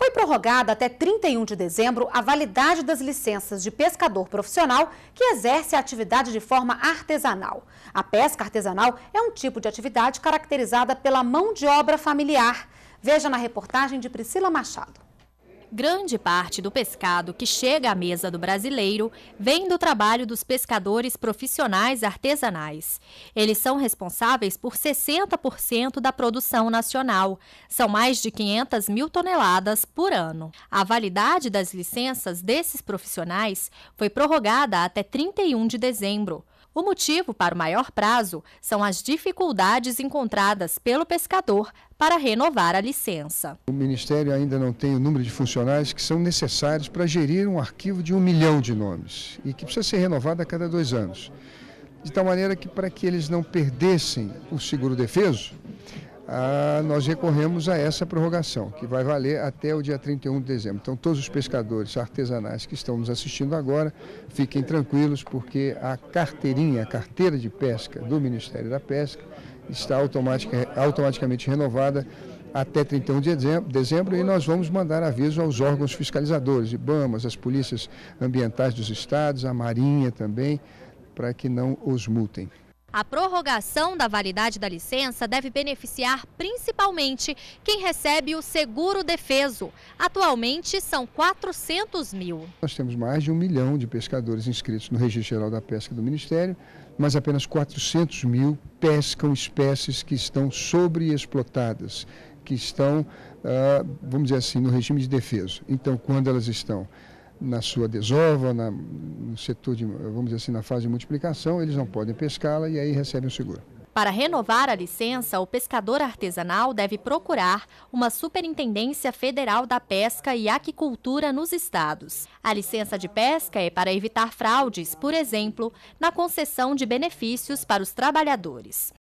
Foi prorrogada até 31 de dezembro a validade das licenças de pescador profissional que exerce a atividade de forma artesanal. A pesca artesanal é um tipo de atividade caracterizada pela mão de obra familiar. Veja na reportagem de Priscila Machado. Grande parte do pescado que chega à mesa do brasileiro vem do trabalho dos pescadores profissionais artesanais. Eles são responsáveis por 60% da produção nacional. São mais de 500 mil toneladas por ano. A validade das licenças desses profissionais foi prorrogada até 31 de dezembro. O motivo para o maior prazo são as dificuldades encontradas pelo pescador para renovar a licença. O Ministério ainda não tem o número de funcionários profissionais que são necessários para gerir um arquivo de um milhão de nomes e que precisa ser renovado a cada dois anos. De tal maneira que, para que eles não perdessem o seguro defeso, ah, nós recorremos a essa prorrogação, que vai valer até o dia 31 de dezembro. Então, todos os pescadores artesanais que estão nos assistindo agora, fiquem tranquilos, porque a carteirinha, a carteira de pesca do Ministério da Pesca, está automaticamente renovada até 31 de dezembro, dezembro, e nós vamos mandar aviso aos órgãos fiscalizadores, IBAMAS, as polícias ambientais dos estados, a Marinha também, para que não os multem. A prorrogação da validade da licença deve beneficiar principalmente quem recebe o seguro defeso. Atualmente são 400 mil. Nós temos mais de um milhão de pescadores inscritos no Registro Geral da Pesca do Ministério, mas apenas 400 mil pescam espécies que estão sobreexplotadas que estão, ah, vamos dizer assim, no regime de defesa. Então, quando elas estão na sua desova, na, no setor de, vamos dizer assim, na fase de multiplicação, eles não podem pescá-la e aí recebem o seguro. Para renovar a licença, o pescador artesanal deve procurar uma Superintendência Federal da Pesca e Aquicultura nos estados. A licença de pesca é para evitar fraudes, por exemplo, na concessão de benefícios para os trabalhadores.